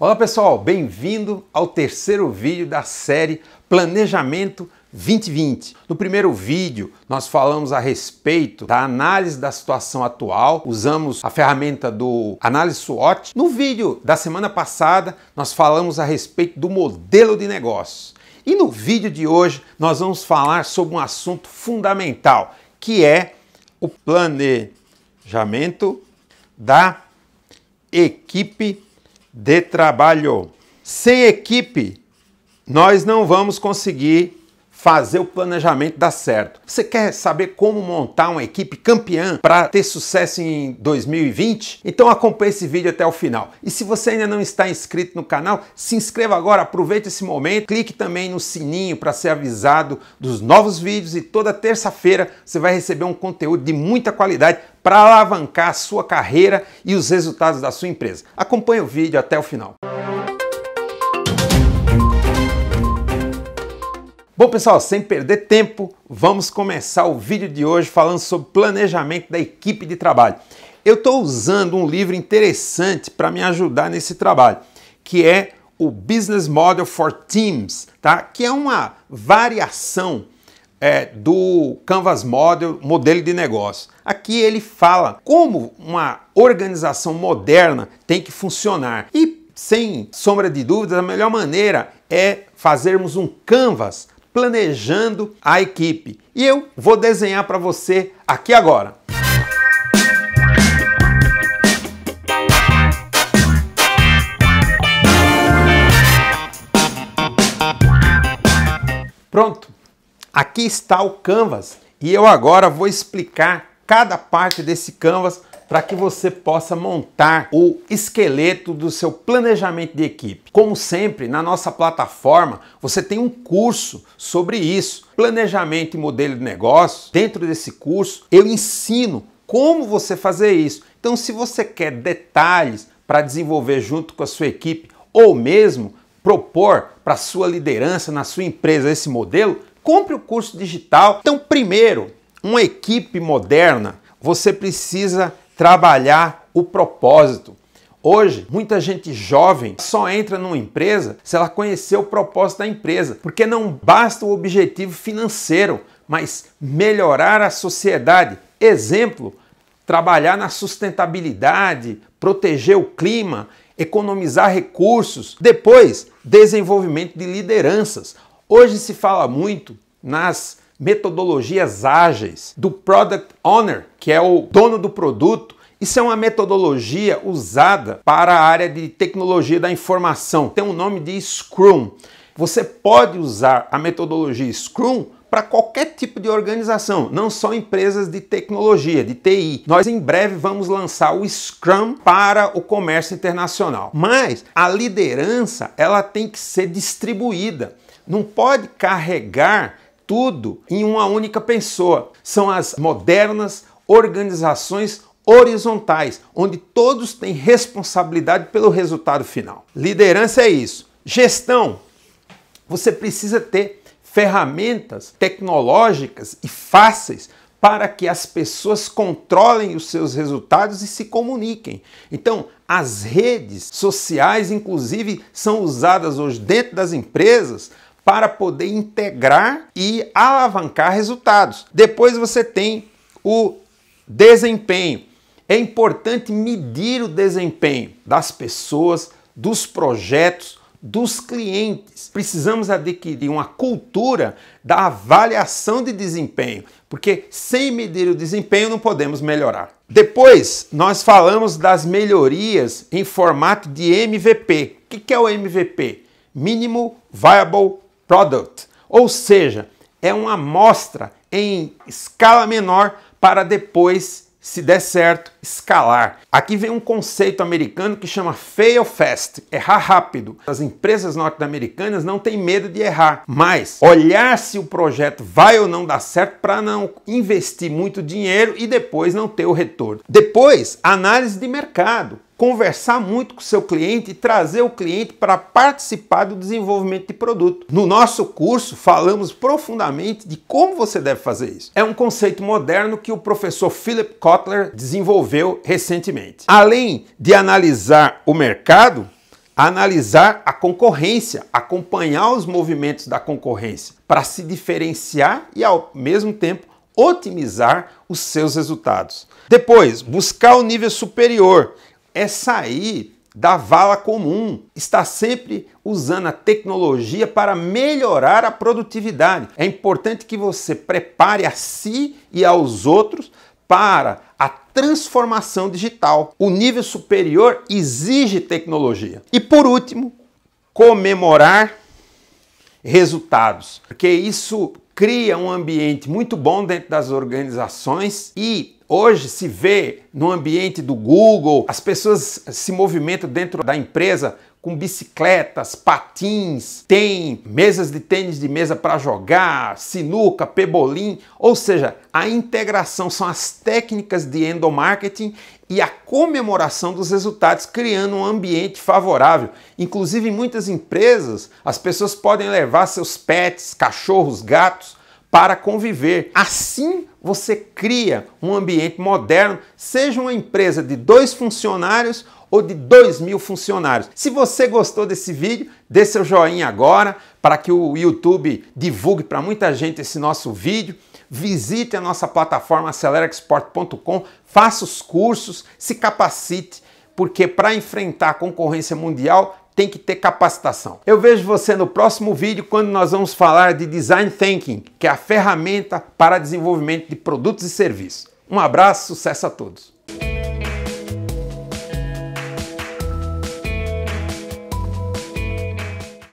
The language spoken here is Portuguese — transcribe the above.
Olá pessoal, bem-vindo ao terceiro vídeo da série Planejamento 2020. No primeiro vídeo, nós falamos a respeito da análise da situação atual, usamos a ferramenta do análise SWOT. No vídeo da semana passada, nós falamos a respeito do modelo de negócio. E no vídeo de hoje, nós vamos falar sobre um assunto fundamental, que é o planejamento da equipe de trabalho. Sem equipe, nós não vamos conseguir fazer o planejamento dar certo. Você quer saber como montar uma equipe campeã para ter sucesso em 2020? Então acompanhe esse vídeo até o final. E se você ainda não está inscrito no canal, se inscreva agora, aproveite esse momento, clique também no sininho para ser avisado dos novos vídeos e toda terça-feira você vai receber um conteúdo de muita qualidade para alavancar a sua carreira e os resultados da sua empresa. Acompanhe o vídeo até o final. Bom, pessoal, sem perder tempo, vamos começar o vídeo de hoje falando sobre planejamento da equipe de trabalho. Eu estou usando um livro interessante para me ajudar nesse trabalho, que é o Business Model for Teams, tá? que é uma variação é, do Canvas Model, modelo de negócio. Aqui ele fala como uma organização moderna tem que funcionar. E, sem sombra de dúvidas, a melhor maneira é fazermos um Canvas planejando a equipe. E eu vou desenhar para você aqui agora. Pronto, aqui está o Canvas e eu agora vou explicar cada parte desse Canvas para que você possa montar o esqueleto do seu planejamento de equipe. Como sempre, na nossa plataforma você tem um curso sobre isso, planejamento e modelo de negócio. Dentro desse curso eu ensino como você fazer isso. Então, se você quer detalhes para desenvolver junto com a sua equipe ou mesmo propor para sua liderança na sua empresa esse modelo, compre o curso digital. Então, primeiro, uma equipe moderna, você precisa trabalhar o propósito. Hoje, muita gente jovem só entra numa empresa se ela conhecer o propósito da empresa, porque não basta o objetivo financeiro, mas melhorar a sociedade. Exemplo, trabalhar na sustentabilidade, proteger o clima, economizar recursos. Depois, desenvolvimento de lideranças. Hoje se fala muito nas metodologias ágeis do product owner, que é o dono do produto, isso é uma metodologia usada para a área de tecnologia da informação. Tem o um nome de Scrum. Você pode usar a metodologia Scrum para qualquer tipo de organização, não só empresas de tecnologia, de TI. Nós em breve vamos lançar o Scrum para o comércio internacional. Mas a liderança, ela tem que ser distribuída. Não pode carregar tudo em uma única pessoa. São as modernas organizações horizontais, onde todos têm responsabilidade pelo resultado final. Liderança é isso. Gestão. Você precisa ter ferramentas tecnológicas e fáceis para que as pessoas controlem os seus resultados e se comuniquem. Então, as redes sociais, inclusive, são usadas hoje dentro das empresas para poder integrar e alavancar resultados. Depois você tem o desempenho. É importante medir o desempenho das pessoas, dos projetos, dos clientes. Precisamos adquirir uma cultura da avaliação de desempenho, porque sem medir o desempenho não podemos melhorar. Depois, nós falamos das melhorias em formato de MVP. O que é o MVP? Mínimo Viable product, ou seja, é uma amostra em escala menor para depois, se der certo, escalar. Aqui vem um conceito americano que chama fail fast, errar rápido. As empresas norte-americanas não têm medo de errar, mas olhar se o projeto vai ou não dar certo para não investir muito dinheiro e depois não ter o retorno. Depois, análise de mercado conversar muito com o seu cliente e trazer o cliente para participar do desenvolvimento de produto. No nosso curso, falamos profundamente de como você deve fazer isso. É um conceito moderno que o professor Philip Kotler desenvolveu recentemente. Além de analisar o mercado, analisar a concorrência, acompanhar os movimentos da concorrência para se diferenciar e ao mesmo tempo otimizar os seus resultados. Depois, buscar o nível superior é sair da vala comum, está sempre usando a tecnologia para melhorar a produtividade. É importante que você prepare a si e aos outros para a transformação digital. O nível superior exige tecnologia. E por último, comemorar resultados, porque isso cria um ambiente muito bom dentro das organizações e Hoje se vê no ambiente do Google, as pessoas se movimentam dentro da empresa com bicicletas, patins, tem mesas de tênis de mesa para jogar, sinuca, pebolim, ou seja, a integração são as técnicas de endomarketing e a comemoração dos resultados, criando um ambiente favorável. Inclusive, em muitas empresas, as pessoas podem levar seus pets, cachorros, gatos para conviver. Assim, você cria um ambiente moderno, seja uma empresa de dois funcionários ou de dois mil funcionários. Se você gostou desse vídeo, dê seu joinha agora para que o YouTube divulgue para muita gente esse nosso vídeo. Visite a nossa plataforma acelerexport.com, faça os cursos, se capacite, porque para enfrentar a concorrência mundial tem que ter capacitação. Eu vejo você no próximo vídeo quando nós vamos falar de Design Thinking, que é a ferramenta para desenvolvimento de produtos e serviços. Um abraço, sucesso a todos!